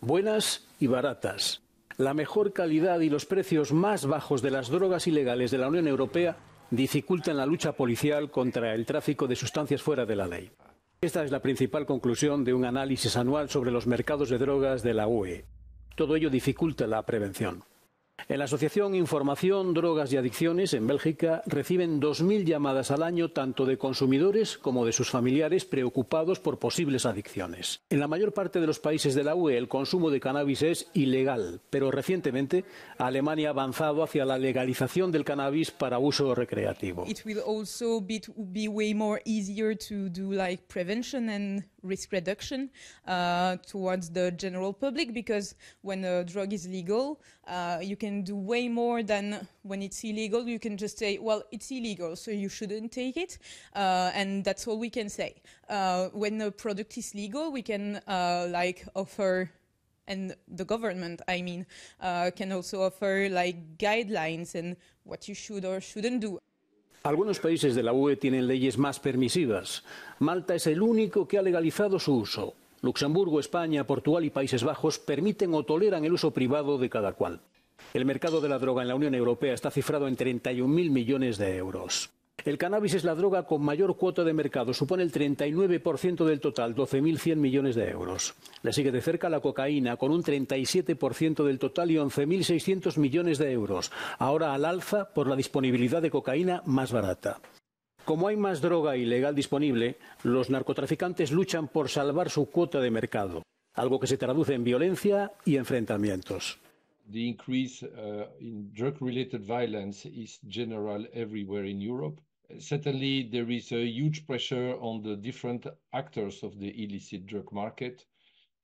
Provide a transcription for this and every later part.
buenas y baratas. La mejor calidad y los precios más bajos de las drogas ilegales de la Unión Europea dificultan la lucha policial contra el tráfico de sustancias fuera de la ley. Esta es la principal conclusión de un análisis anual sobre los mercados de drogas de la UE. Todo ello dificulta la prevención. En la Asociación Información, Drogas y Adicciones en Bélgica reciben 2.000 llamadas al año tanto de consumidores como de sus familiares preocupados por posibles adicciones. En la mayor parte de los países de la UE el consumo de cannabis es ilegal, pero recientemente Alemania ha avanzado hacia la legalización del cannabis para uso recreativo. legal, can do way more than when it's illegal. You can just say, well, it's illegal, so you shouldn't take it. Uh, and that's all we can say. Uh, when a product is legal, we can uh, like offer and the government, I mean, uh, can also offer like guidelines and what you should or shouldn't do. Algunos países de la UE tienen leyes más permisivas. Malta es el único que ha legalizado su uso. Luxemburgo, España, Portugal y Países Bajos permiten o toleran el uso privado de cada cual. El mercado de la droga en la Unión Europea está cifrado en 31.000 millones de euros. El cannabis es la droga con mayor cuota de mercado, supone el 39% del total, 12.100 millones de euros. Le sigue de cerca la cocaína, con un 37% del total y 11.600 millones de euros, ahora al alza por la disponibilidad de cocaína más barata. Como hay más droga ilegal disponible, los narcotraficantes luchan por salvar su cuota de mercado, algo que se traduce en violencia y enfrentamientos. the increase uh, in drug-related violence is general everywhere in Europe. Certainly, there is a huge pressure on the different actors of the illicit drug market,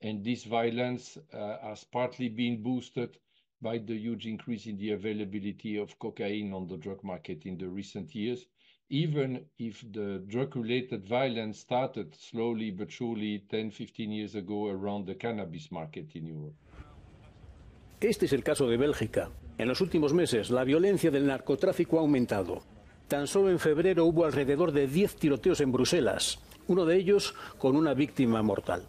and this violence uh, has partly been boosted by the huge increase in the availability of cocaine on the drug market in the recent years. Even if the drug-related violence started slowly but surely 10, 15 years ago around the cannabis market in Europe. Este es el caso de Bélgica. En los últimos meses, la violencia del narcotráfico ha aumentado. Tan solo en febrero hubo alrededor de 10 tiroteos en Bruselas, uno de ellos con una víctima mortal.